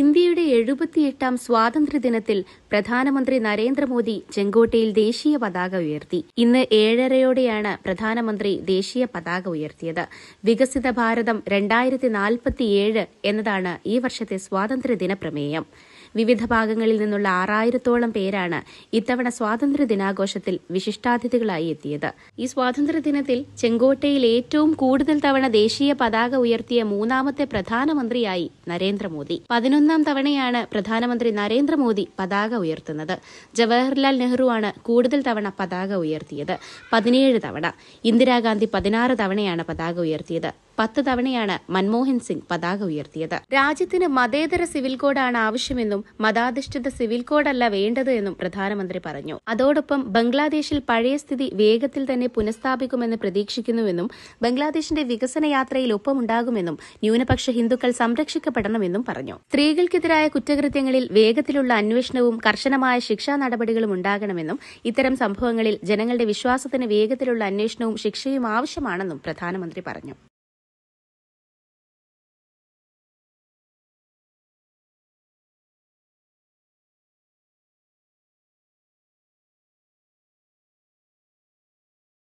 ഇന്ത്യയുടെ എഴുപത്തിയെട്ടാം സ്വാതന്ത്ര്യദിനത്തിൽ പ്രധാനമന്ത്രി നരേന്ദ്രമോദി ചെങ്കോട്ടയിൽ ദേശീയ പതാക ഉയർത്തി ഇന്ന് ഏഴരയോടെയാണ് പ്രധാനമന്ത്രി ദേശീയ പതാക ഉയർത്തിയത് വികസിത ഭാരതം രണ്ടായിരത്തി നാൽപ്പത്തിയേഴ് എന്നതാണ് ഈ വർഷത്തെ സ്വാതന്ത്ര്യദിന പ്രമേയം വിവിധ ഭാഗങ്ങളിൽ നിന്നുള്ള ആറായിരത്തോളം പേരാണ് ഇത്തവണ സ്വാതന്ത്ര്യ ദിനാഘോഷത്തിൽ വിശിഷ്ടാതിഥികളായി എത്തിയത് ഈ സ്വാതന്ത്ര്യ ദിനത്തിൽ ചെങ്കോട്ടയിൽ ഏറ്റവും കൂടുതൽ തവണ ദേശീയ പതാക ഉയർത്തിയ മൂന്നാമത്തെ പ്രധാനമന്ത്രിയായി നരേന്ദ്രമോദി പതിനൊന്ന് പതിനൊന്നാം തവണയാണ് പ്രധാനമന്ത്രി നരേന്ദ്രമോദി പതാക ഉയർത്തുന്നത് ജവഹർലാൽ നെഹ്റുവാണ് കൂടുതൽ തവണ പതാക ഉയർത്തിയത് പതിനേഴ് തവണ ഇന്ദിരാഗാന്ധി പതിനാറ് തവണയാണ് പതാക ഉയർത്തിയത് പത്ത് തവണയാണ് മൻമോഹൻ സിംഗ് പതാക ഉയർത്തിയത് രാജ്യത്തിന് മതേതര സിവിൽ കോഡാണ് ആവശ്യമെന്നും മതാധിഷ്ഠിത സിവിൽ കോഡല്ല വേണ്ടത് എന്നും പ്രധാനമന്ത്രി പറഞ്ഞു അതോടൊപ്പം ബംഗ്ലാദേശിൽ പഴയ സ്ഥിതി വേഗത്തിൽ തന്നെ പുനഃസ്ഥാപിക്കുമെന്ന് പ്രതീക്ഷിക്കുന്നുവെന്നും ബംഗ്ലാദേശിന്റെ വികസന യാത്രയിൽ ഒപ്പമുണ്ടാകുമെന്നും ന്യൂനപക്ഷ ഹിന്ദുക്കൾ സംരക്ഷിക്കപ്പെടണമെന്നും പറഞ്ഞു സ്ത്രീകൾക്കെതിരായ കുറ്റകൃത്യങ്ങളിൽ വേഗത്തിലുള്ള അന്വേഷണവും കർശനമായ ശിക്ഷാ നടപടികളും ഉണ്ടാകണമെന്നും ഇത്തരം സംഭവങ്ങളിൽ ജനങ്ങളുടെ വിശ്വാസത്തിന് വേഗത്തിലുള്ള അന്വേഷണവും ശിക്ഷയും ആവശ്യമാണെന്നും പ്രധാനമന്ത്രി പറഞ്ഞു